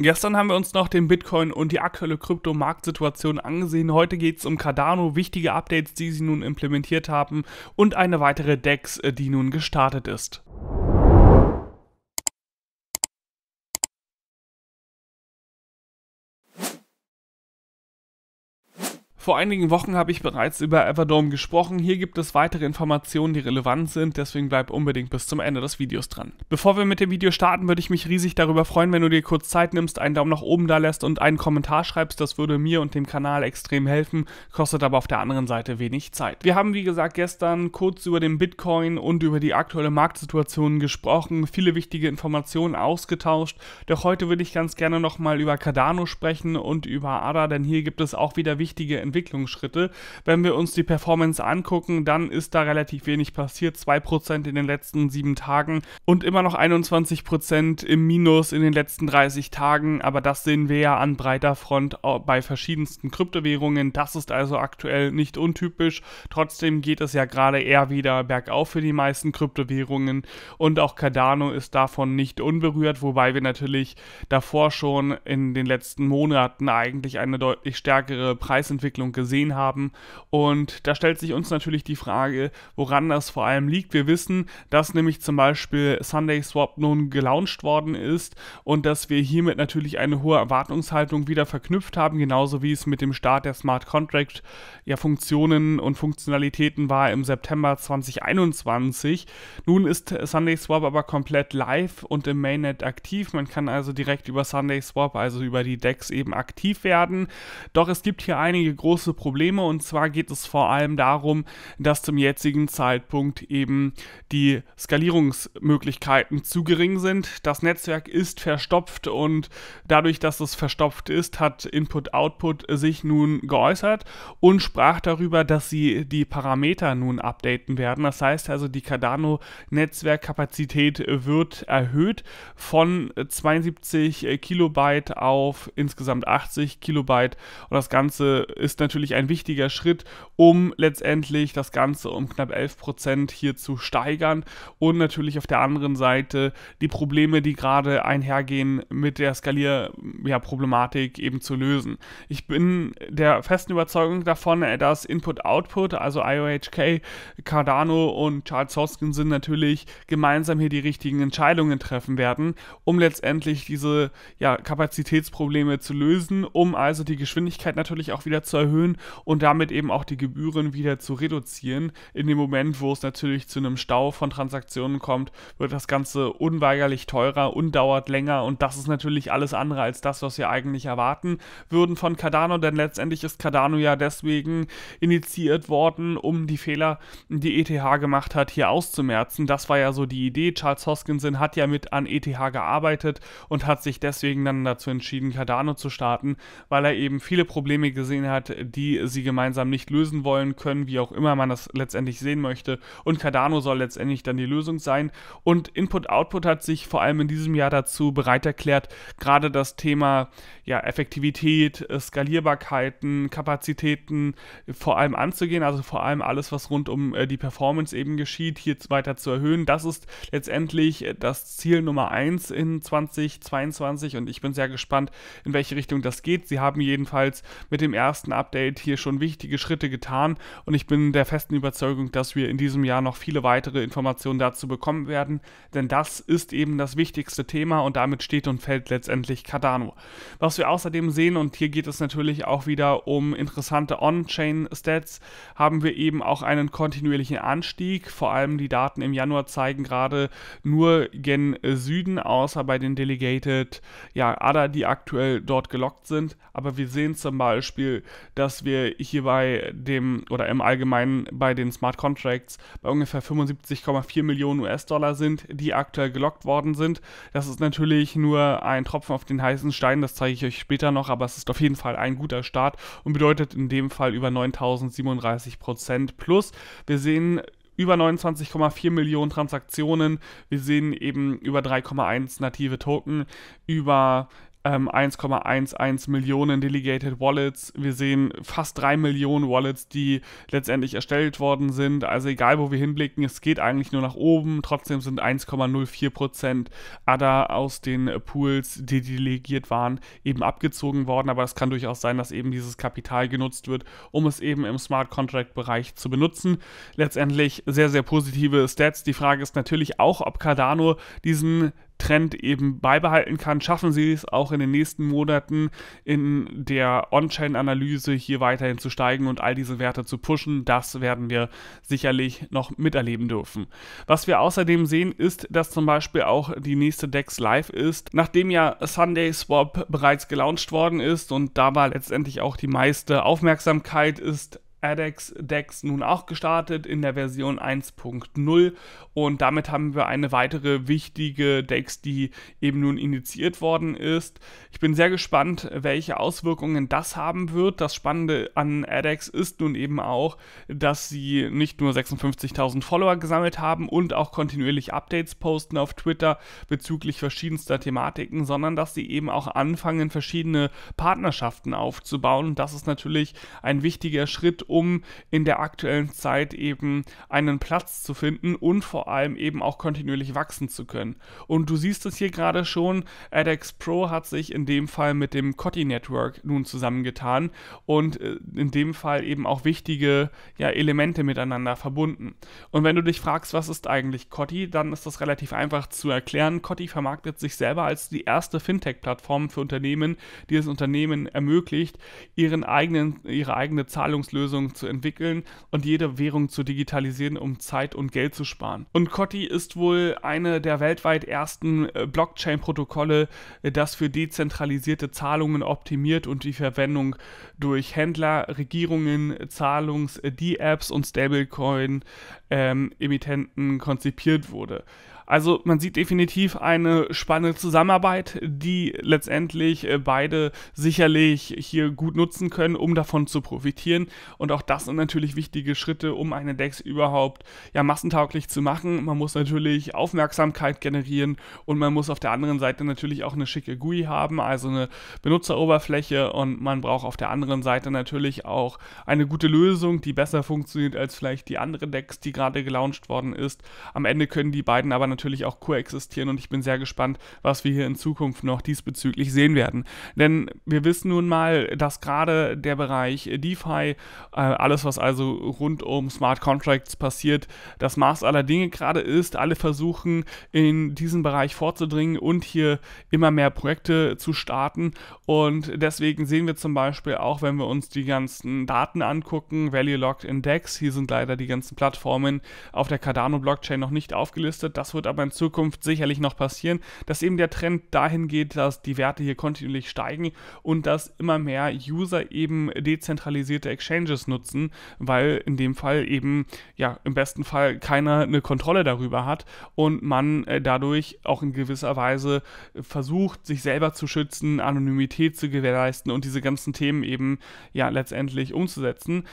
Gestern haben wir uns noch den Bitcoin und die aktuelle Kryptomarktsituation angesehen. Heute geht es um Cardano, wichtige Updates, die sie nun implementiert haben und eine weitere DEX, äh, die nun gestartet ist. Vor einigen Wochen habe ich bereits über Everdome gesprochen. Hier gibt es weitere Informationen, die relevant sind, deswegen bleib unbedingt bis zum Ende des Videos dran. Bevor wir mit dem Video starten, würde ich mich riesig darüber freuen, wenn du dir kurz Zeit nimmst, einen Daumen nach oben da lässt und einen Kommentar schreibst. Das würde mir und dem Kanal extrem helfen, kostet aber auf der anderen Seite wenig Zeit. Wir haben, wie gesagt, gestern kurz über den Bitcoin und über die aktuelle Marktsituation gesprochen, viele wichtige Informationen ausgetauscht. Doch heute würde ich ganz gerne nochmal über Cardano sprechen und über ADA, denn hier gibt es auch wieder wichtige Informationen Entwicklungsschritte. Wenn wir uns die Performance angucken, dann ist da relativ wenig passiert. 2% in den letzten sieben Tagen und immer noch 21% im Minus in den letzten 30 Tagen. Aber das sehen wir ja an breiter Front bei verschiedensten Kryptowährungen. Das ist also aktuell nicht untypisch. Trotzdem geht es ja gerade eher wieder bergauf für die meisten Kryptowährungen und auch Cardano ist davon nicht unberührt, wobei wir natürlich davor schon in den letzten Monaten eigentlich eine deutlich stärkere Preisentwicklung Entwicklung gesehen haben. Und da stellt sich uns natürlich die Frage, woran das vor allem liegt. Wir wissen, dass nämlich zum Beispiel Sunday Swap nun gelauncht worden ist und dass wir hiermit natürlich eine hohe Erwartungshaltung wieder verknüpft haben, genauso wie es mit dem Start der Smart Contract ja Funktionen und Funktionalitäten war im September 2021. Nun ist Sunday Swap aber komplett live und im Mainnet aktiv. Man kann also direkt über Sunday Swap, also über die Decks eben aktiv werden. Doch es gibt hier einige große große Probleme und zwar geht es vor allem darum, dass zum jetzigen Zeitpunkt eben die Skalierungsmöglichkeiten zu gering sind. Das Netzwerk ist verstopft und dadurch, dass es verstopft ist, hat Input-Output sich nun geäußert und sprach darüber, dass sie die Parameter nun updaten werden. Das heißt also, die Cardano-Netzwerkkapazität wird erhöht von 72 Kilobyte auf insgesamt 80 Kilobyte und das Ganze ist dann natürlich ein wichtiger Schritt, um letztendlich das Ganze um knapp 11 Prozent hier zu steigern und natürlich auf der anderen Seite die Probleme, die gerade einhergehen mit der Skalierproblematik ja, eben zu lösen. Ich bin der festen Überzeugung davon, äh, dass Input-Output, also IOHK, Cardano und Charles Hoskin sind natürlich gemeinsam hier die richtigen Entscheidungen treffen werden, um letztendlich diese ja, Kapazitätsprobleme zu lösen, um also die Geschwindigkeit natürlich auch wieder zu erhöhen erhöhen und damit eben auch die Gebühren wieder zu reduzieren. In dem Moment, wo es natürlich zu einem Stau von Transaktionen kommt, wird das Ganze unweigerlich teurer und dauert länger und das ist natürlich alles andere als das, was wir eigentlich erwarten würden von Cardano, denn letztendlich ist Cardano ja deswegen initiiert worden, um die Fehler, die ETH gemacht hat, hier auszumerzen. Das war ja so die Idee. Charles Hoskinson hat ja mit an ETH gearbeitet und hat sich deswegen dann dazu entschieden, Cardano zu starten, weil er eben viele Probleme gesehen hat, die sie gemeinsam nicht lösen wollen können, wie auch immer man das letztendlich sehen möchte. Und Cardano soll letztendlich dann die Lösung sein. Und Input-Output hat sich vor allem in diesem Jahr dazu bereit erklärt, gerade das Thema ja, Effektivität, äh, Skalierbarkeiten, Kapazitäten äh, vor allem anzugehen, also vor allem alles, was rund um äh, die Performance eben geschieht, hier weiter zu erhöhen. Das ist letztendlich das Ziel Nummer 1 in 2022 und ich bin sehr gespannt, in welche Richtung das geht. Sie haben jedenfalls mit dem ersten Ab Update hier schon wichtige Schritte getan und ich bin der festen Überzeugung, dass wir in diesem Jahr noch viele weitere Informationen dazu bekommen werden, denn das ist eben das wichtigste Thema und damit steht und fällt letztendlich Cardano. Was wir außerdem sehen, und hier geht es natürlich auch wieder um interessante On-Chain-Stats, haben wir eben auch einen kontinuierlichen Anstieg. Vor allem die Daten im Januar zeigen gerade nur gen Süden, außer bei den Delegated ja, ADA, die aktuell dort gelockt sind. Aber wir sehen zum Beispiel, dass wir hier bei dem oder im Allgemeinen bei den Smart Contracts bei ungefähr 75,4 Millionen US-Dollar sind, die aktuell gelockt worden sind. Das ist natürlich nur ein Tropfen auf den heißen Stein, das zeige ich euch später noch, aber es ist auf jeden Fall ein guter Start und bedeutet in dem Fall über 9037 Prozent plus. Wir sehen über 29,4 Millionen Transaktionen. Wir sehen eben über 3,1 native Token, über ähm, 1,11 Millionen Delegated Wallets. Wir sehen fast 3 Millionen Wallets, die letztendlich erstellt worden sind. Also egal, wo wir hinblicken, es geht eigentlich nur nach oben. Trotzdem sind 1,04% ADA aus den Pools, die delegiert waren, eben abgezogen worden. Aber es kann durchaus sein, dass eben dieses Kapital genutzt wird, um es eben im Smart Contract Bereich zu benutzen. Letztendlich sehr, sehr positive Stats. Die Frage ist natürlich auch, ob Cardano diesen Trend eben beibehalten kann, schaffen sie es auch in den nächsten Monaten in der On-Chain-Analyse hier weiterhin zu steigen und all diese Werte zu pushen. Das werden wir sicherlich noch miterleben dürfen. Was wir außerdem sehen, ist, dass zum Beispiel auch die nächste DEX live ist. Nachdem ja Sunday Swap bereits gelauncht worden ist und da war letztendlich auch die meiste Aufmerksamkeit ist, ADEX Dex nun auch gestartet in der Version 1.0 und damit haben wir eine weitere wichtige Dex, die eben nun initiiert worden ist. Ich bin sehr gespannt, welche Auswirkungen das haben wird. Das Spannende an ADEX ist nun eben auch, dass sie nicht nur 56.000 Follower gesammelt haben und auch kontinuierlich Updates posten auf Twitter bezüglich verschiedenster Thematiken, sondern dass sie eben auch anfangen, verschiedene Partnerschaften aufzubauen. Das ist natürlich ein wichtiger Schritt, um in der aktuellen Zeit eben einen Platz zu finden und vor allem eben auch kontinuierlich wachsen zu können. Und du siehst es hier gerade schon, edX Pro hat sich in dem Fall mit dem Cotti Network nun zusammengetan und äh, in dem Fall eben auch wichtige ja, Elemente miteinander verbunden. Und wenn du dich fragst, was ist eigentlich Cotti, dann ist das relativ einfach zu erklären. Cotti vermarktet sich selber als die erste Fintech-Plattform für Unternehmen, die es Unternehmen ermöglicht, ihren eigenen, ihre eigene Zahlungslösung Währung zu entwickeln und jede Währung zu digitalisieren, um Zeit und Geld zu sparen. Und Kotti ist wohl eine der weltweit ersten äh, Blockchain-Protokolle, äh, das für dezentralisierte Zahlungen optimiert und die Verwendung durch Händler, Regierungen, Zahlungs-D-Apps äh, und Stablecoin-Emittenten ähm, konzipiert wurde. Also man sieht definitiv eine spannende Zusammenarbeit, die letztendlich äh, beide sicherlich hier gut nutzen können, um davon zu profitieren. Und auch das sind natürlich wichtige Schritte, um eine DEX überhaupt ja, massentauglich zu machen. Man muss natürlich Aufmerksamkeit generieren und man muss auf der anderen Seite natürlich auch eine schicke GUI haben, also eine Benutzeroberfläche und man braucht auf der anderen Seite natürlich auch eine gute Lösung, die besser funktioniert als vielleicht die andere DEX, die gerade gelauncht worden ist. Am Ende können die beiden aber natürlich natürlich auch koexistieren und ich bin sehr gespannt, was wir hier in Zukunft noch diesbezüglich sehen werden. Denn wir wissen nun mal, dass gerade der Bereich DeFi, äh, alles was also rund um Smart Contracts passiert, das Maß aller Dinge gerade ist. Alle versuchen in diesen Bereich vorzudringen und hier immer mehr Projekte zu starten und deswegen sehen wir zum Beispiel auch, wenn wir uns die ganzen Daten angucken, Value Locked Index, hier sind leider die ganzen Plattformen auf der Cardano Blockchain noch nicht aufgelistet, das wird wird aber in Zukunft sicherlich noch passieren, dass eben der Trend dahin geht, dass die Werte hier kontinuierlich steigen und dass immer mehr User eben dezentralisierte Exchanges nutzen, weil in dem Fall eben ja im besten Fall keiner eine Kontrolle darüber hat und man äh, dadurch auch in gewisser Weise versucht, sich selber zu schützen, Anonymität zu gewährleisten und diese ganzen Themen eben ja letztendlich umzusetzen.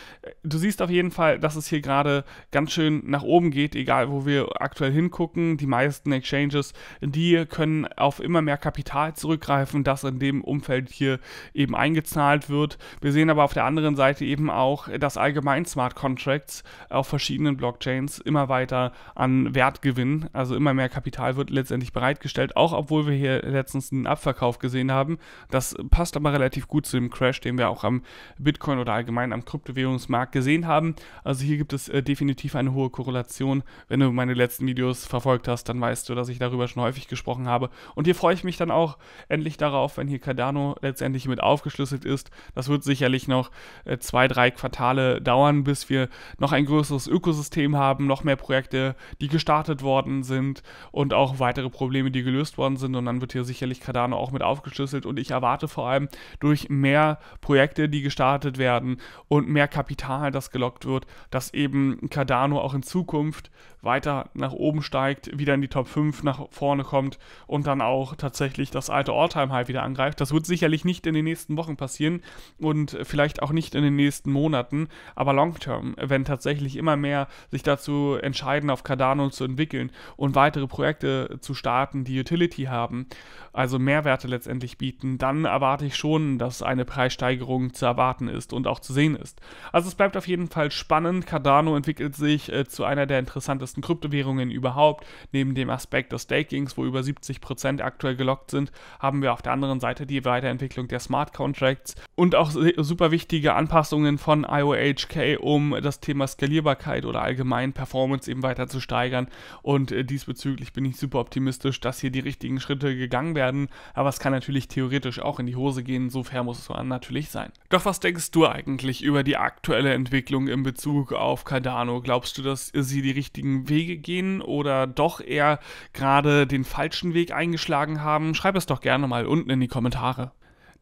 Du siehst auf jeden Fall, dass es hier gerade ganz schön nach oben geht, egal wo wir aktuell hingucken die meisten Exchanges, die können auf immer mehr Kapital zurückgreifen, das in dem Umfeld hier eben eingezahlt wird. Wir sehen aber auf der anderen Seite eben auch, dass allgemein Smart Contracts auf verschiedenen Blockchains immer weiter an Wert gewinnen. Also immer mehr Kapital wird letztendlich bereitgestellt, auch obwohl wir hier letztens einen Abverkauf gesehen haben. Das passt aber relativ gut zu dem Crash, den wir auch am Bitcoin oder allgemein am Kryptowährungsmarkt gesehen haben. Also hier gibt es äh, definitiv eine hohe Korrelation, wenn du meine letzten Videos verfolgt hast hast, dann weißt du, dass ich darüber schon häufig gesprochen habe. Und hier freue ich mich dann auch endlich darauf, wenn hier Cardano letztendlich mit aufgeschlüsselt ist. Das wird sicherlich noch äh, zwei, drei Quartale dauern, bis wir noch ein größeres Ökosystem haben, noch mehr Projekte, die gestartet worden sind und auch weitere Probleme, die gelöst worden sind. Und dann wird hier sicherlich Cardano auch mit aufgeschlüsselt. Und ich erwarte vor allem durch mehr Projekte, die gestartet werden und mehr Kapital, das gelockt wird, dass eben Cardano auch in Zukunft weiter nach oben steigt, wieder in die Top 5 nach vorne kommt und dann auch tatsächlich das alte All-Time-High wieder angreift. Das wird sicherlich nicht in den nächsten Wochen passieren und vielleicht auch nicht in den nächsten Monaten, aber long-term, wenn tatsächlich immer mehr sich dazu entscheiden, auf Cardano zu entwickeln und weitere Projekte zu starten, die Utility haben, also Mehrwerte letztendlich bieten, dann erwarte ich schon, dass eine Preissteigerung zu erwarten ist und auch zu sehen ist. Also es bleibt auf jeden Fall spannend. Cardano entwickelt sich äh, zu einer der interessantesten Kryptowährungen überhaupt. Neben dem Aspekt des Stakings, wo über 70% aktuell gelockt sind, haben wir auf der anderen Seite die Weiterentwicklung der Smart Contracts und auch super wichtige Anpassungen von IOHK, um das Thema Skalierbarkeit oder allgemein Performance eben weiter zu steigern. Und äh, diesbezüglich bin ich super optimistisch, dass hier die richtigen Schritte gegangen werden. Aber es kann natürlich theoretisch auch in die Hose gehen, so fair muss es natürlich sein. Doch was denkst du eigentlich über die aktuelle Entwicklung in Bezug auf Cardano? Glaubst du, dass sie die richtigen Wege gehen oder doch eher gerade den falschen Weg eingeschlagen haben? Schreib es doch gerne mal unten in die Kommentare.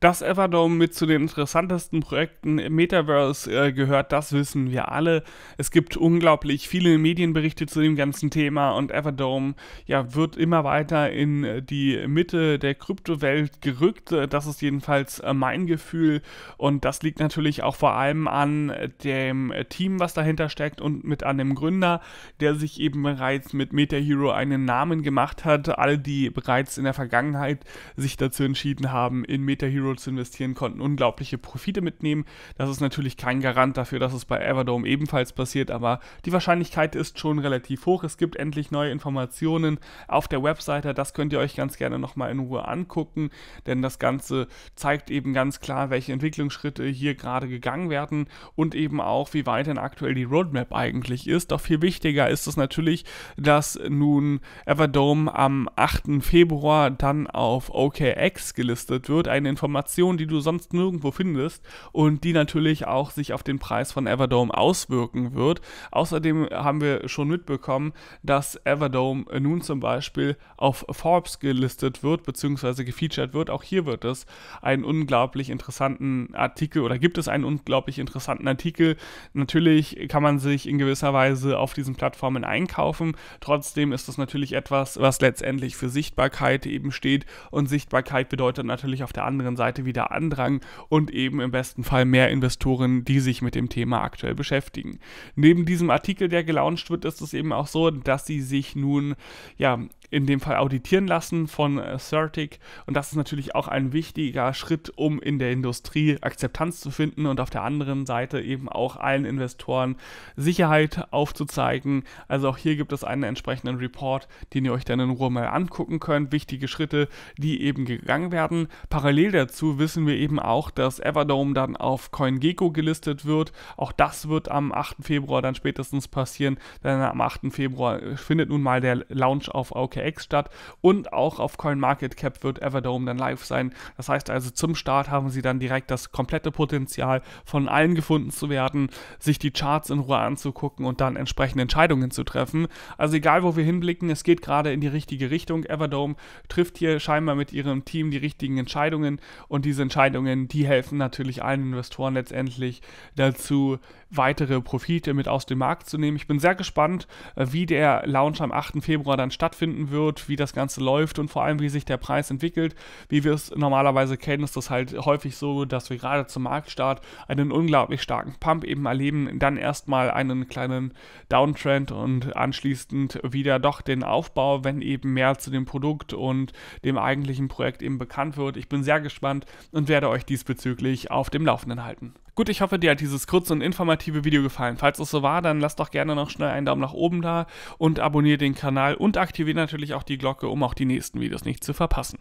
Dass Everdome mit zu den interessantesten Projekten im Metaverse äh, gehört, das wissen wir alle. Es gibt unglaublich viele Medienberichte zu dem ganzen Thema und Everdome ja, wird immer weiter in die Mitte der Kryptowelt gerückt. Das ist jedenfalls äh, mein Gefühl und das liegt natürlich auch vor allem an dem Team, was dahinter steckt und mit an dem Gründer, der sich eben bereits mit MetaHero einen Namen gemacht hat. Alle, die bereits in der Vergangenheit sich dazu entschieden haben, in MetaHero zu investieren, konnten unglaubliche Profite mitnehmen. Das ist natürlich kein Garant dafür, dass es bei Everdome ebenfalls passiert, aber die Wahrscheinlichkeit ist schon relativ hoch. Es gibt endlich neue Informationen auf der Webseite. Das könnt ihr euch ganz gerne nochmal in Ruhe angucken, denn das Ganze zeigt eben ganz klar, welche Entwicklungsschritte hier gerade gegangen werden und eben auch, wie weit denn aktuell die Roadmap eigentlich ist. Doch viel wichtiger ist es natürlich, dass nun Everdome am 8. Februar dann auf OKX gelistet wird. Eine Information Informationen, die du sonst nirgendwo findest und die natürlich auch sich auf den Preis von Everdome auswirken wird. Außerdem haben wir schon mitbekommen, dass Everdome nun zum Beispiel auf Forbes gelistet wird bzw. gefeatured wird. Auch hier wird es einen unglaublich interessanten Artikel oder gibt es einen unglaublich interessanten Artikel. Natürlich kann man sich in gewisser Weise auf diesen Plattformen einkaufen. Trotzdem ist das natürlich etwas, was letztendlich für Sichtbarkeit eben steht und Sichtbarkeit bedeutet natürlich auf der anderen Seite Seite wieder Andrang und eben im besten Fall mehr Investoren, die sich mit dem Thema aktuell beschäftigen. Neben diesem Artikel, der gelauncht wird, ist es eben auch so, dass sie sich nun ja in dem Fall auditieren lassen von äh, Certic und das ist natürlich auch ein wichtiger Schritt, um in der Industrie Akzeptanz zu finden und auf der anderen Seite eben auch allen Investoren Sicherheit aufzuzeigen. Also auch hier gibt es einen entsprechenden Report, den ihr euch dann in Ruhe mal angucken könnt. Wichtige Schritte, die eben gegangen werden. Parallel dazu Dazu wissen wir eben auch, dass Everdome dann auf CoinGecko gelistet wird. Auch das wird am 8. Februar dann spätestens passieren, denn am 8. Februar äh, findet nun mal der Launch auf OKX statt und auch auf CoinMarketCap wird Everdome dann live sein. Das heißt also, zum Start haben sie dann direkt das komplette Potenzial von allen gefunden zu werden, sich die Charts in Ruhe anzugucken und dann entsprechende Entscheidungen zu treffen. Also egal, wo wir hinblicken, es geht gerade in die richtige Richtung. Everdome trifft hier scheinbar mit ihrem Team die richtigen Entscheidungen und diese Entscheidungen, die helfen natürlich allen Investoren letztendlich dazu, weitere Profite mit aus dem Markt zu nehmen. Ich bin sehr gespannt, äh, wie der Launch am 8. Februar dann stattfinden wird, wie das Ganze läuft und vor allem, wie sich der Preis entwickelt. Wie wir es normalerweise kennen, ist das halt häufig so, dass wir gerade zum Marktstart einen unglaublich starken Pump eben erleben, dann erstmal einen kleinen Downtrend und anschließend wieder doch den Aufbau, wenn eben mehr zu dem Produkt und dem eigentlichen Projekt eben bekannt wird. Ich bin sehr gespannt und werde euch diesbezüglich auf dem Laufenden halten. Gut, ich hoffe, dir hat dieses kurze und informative informative Video gefallen. Falls es so war, dann lasst doch gerne noch schnell einen Daumen nach oben da und abonniert den Kanal und aktiviert natürlich auch die Glocke, um auch die nächsten Videos nicht zu verpassen.